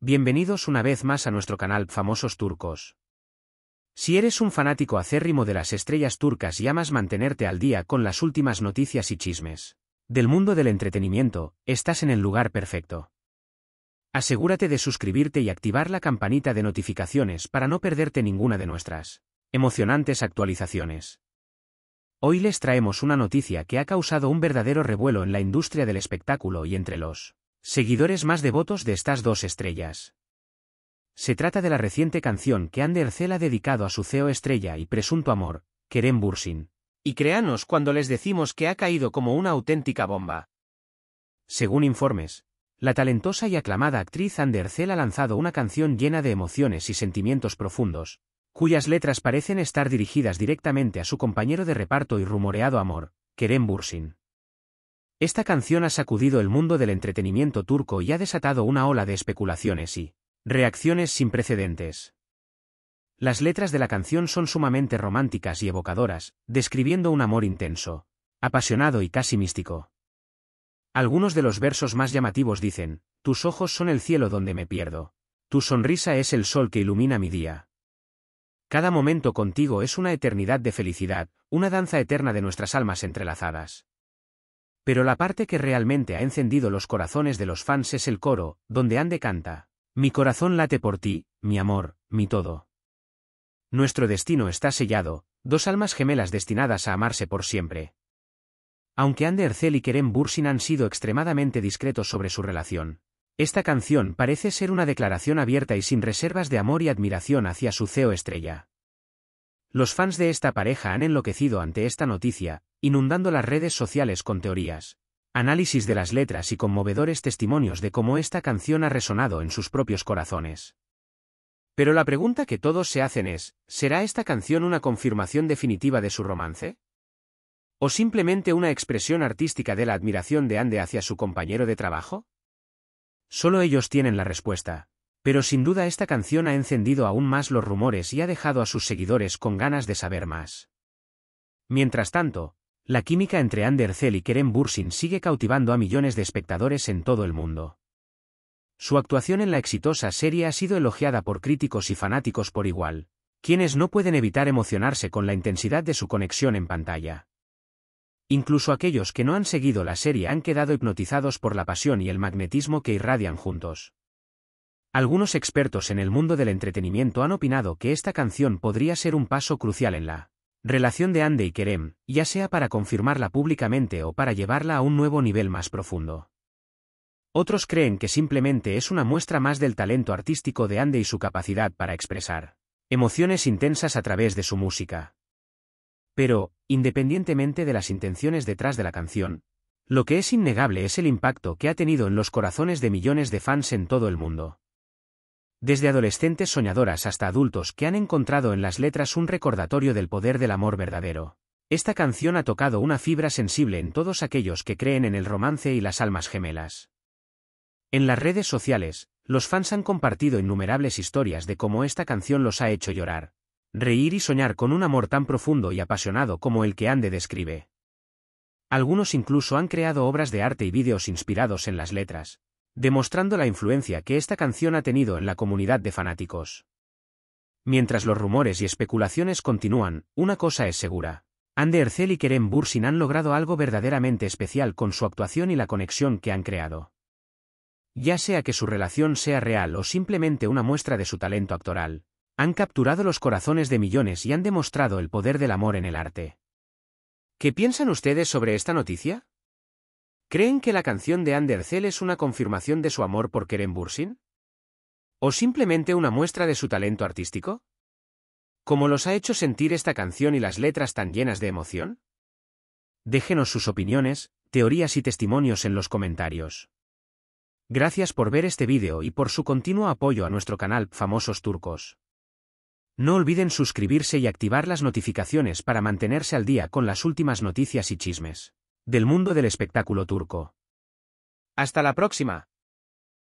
Bienvenidos una vez más a nuestro canal Famosos Turcos. Si eres un fanático acérrimo de las estrellas turcas y amas mantenerte al día con las últimas noticias y chismes del mundo del entretenimiento, estás en el lugar perfecto. Asegúrate de suscribirte y activar la campanita de notificaciones para no perderte ninguna de nuestras emocionantes actualizaciones. Hoy les traemos una noticia que ha causado un verdadero revuelo en la industria del espectáculo y entre los Seguidores más devotos de estas dos estrellas. Se trata de la reciente canción que Ander ha dedicado a su CEO estrella y presunto amor, Kerem Bursin. Y créanos cuando les decimos que ha caído como una auténtica bomba. Según informes, la talentosa y aclamada actriz Ander ha lanzado una canción llena de emociones y sentimientos profundos, cuyas letras parecen estar dirigidas directamente a su compañero de reparto y rumoreado amor, Kerem Bursin. Esta canción ha sacudido el mundo del entretenimiento turco y ha desatado una ola de especulaciones y reacciones sin precedentes. Las letras de la canción son sumamente románticas y evocadoras, describiendo un amor intenso, apasionado y casi místico. Algunos de los versos más llamativos dicen, Tus ojos son el cielo donde me pierdo. Tu sonrisa es el sol que ilumina mi día. Cada momento contigo es una eternidad de felicidad, una danza eterna de nuestras almas entrelazadas. Pero la parte que realmente ha encendido los corazones de los fans es el coro, donde Ande canta. Mi corazón late por ti, mi amor, mi todo. Nuestro destino está sellado, dos almas gemelas destinadas a amarse por siempre. Aunque Ande Ercel y Kerem Bursin han sido extremadamente discretos sobre su relación, esta canción parece ser una declaración abierta y sin reservas de amor y admiración hacia su CEO estrella. Los fans de esta pareja han enloquecido ante esta noticia, inundando las redes sociales con teorías, análisis de las letras y conmovedores testimonios de cómo esta canción ha resonado en sus propios corazones. Pero la pregunta que todos se hacen es, ¿será esta canción una confirmación definitiva de su romance? ¿O simplemente una expresión artística de la admiración de Ande hacia su compañero de trabajo? Solo ellos tienen la respuesta. Pero sin duda esta canción ha encendido aún más los rumores y ha dejado a sus seguidores con ganas de saber más. Mientras tanto, la química entre Ander y Kerem Bursin sigue cautivando a millones de espectadores en todo el mundo. Su actuación en la exitosa serie ha sido elogiada por críticos y fanáticos por igual, quienes no pueden evitar emocionarse con la intensidad de su conexión en pantalla. Incluso aquellos que no han seguido la serie han quedado hipnotizados por la pasión y el magnetismo que irradian juntos. Algunos expertos en el mundo del entretenimiento han opinado que esta canción podría ser un paso crucial en la Relación de Ande y Kerem, ya sea para confirmarla públicamente o para llevarla a un nuevo nivel más profundo. Otros creen que simplemente es una muestra más del talento artístico de Ande y su capacidad para expresar emociones intensas a través de su música. Pero, independientemente de las intenciones detrás de la canción, lo que es innegable es el impacto que ha tenido en los corazones de millones de fans en todo el mundo. Desde adolescentes soñadoras hasta adultos que han encontrado en las letras un recordatorio del poder del amor verdadero. Esta canción ha tocado una fibra sensible en todos aquellos que creen en el romance y las almas gemelas. En las redes sociales, los fans han compartido innumerables historias de cómo esta canción los ha hecho llorar, reír y soñar con un amor tan profundo y apasionado como el que Ande describe. Algunos incluso han creado obras de arte y vídeos inspirados en las letras, demostrando la influencia que esta canción ha tenido en la comunidad de fanáticos. Mientras los rumores y especulaciones continúan, una cosa es segura. Anderzel y Kerem Bursin han logrado algo verdaderamente especial con su actuación y la conexión que han creado. Ya sea que su relación sea real o simplemente una muestra de su talento actoral, han capturado los corazones de millones y han demostrado el poder del amor en el arte. ¿Qué piensan ustedes sobre esta noticia? ¿Creen que la canción de Andercel es una confirmación de su amor por Keren Bursin? ¿O simplemente una muestra de su talento artístico? ¿Cómo los ha hecho sentir esta canción y las letras tan llenas de emoción? Déjenos sus opiniones, teorías y testimonios en los comentarios. Gracias por ver este vídeo y por su continuo apoyo a nuestro canal Famosos Turcos. No olviden suscribirse y activar las notificaciones para mantenerse al día con las últimas noticias y chismes del mundo del espectáculo turco. Hasta la próxima.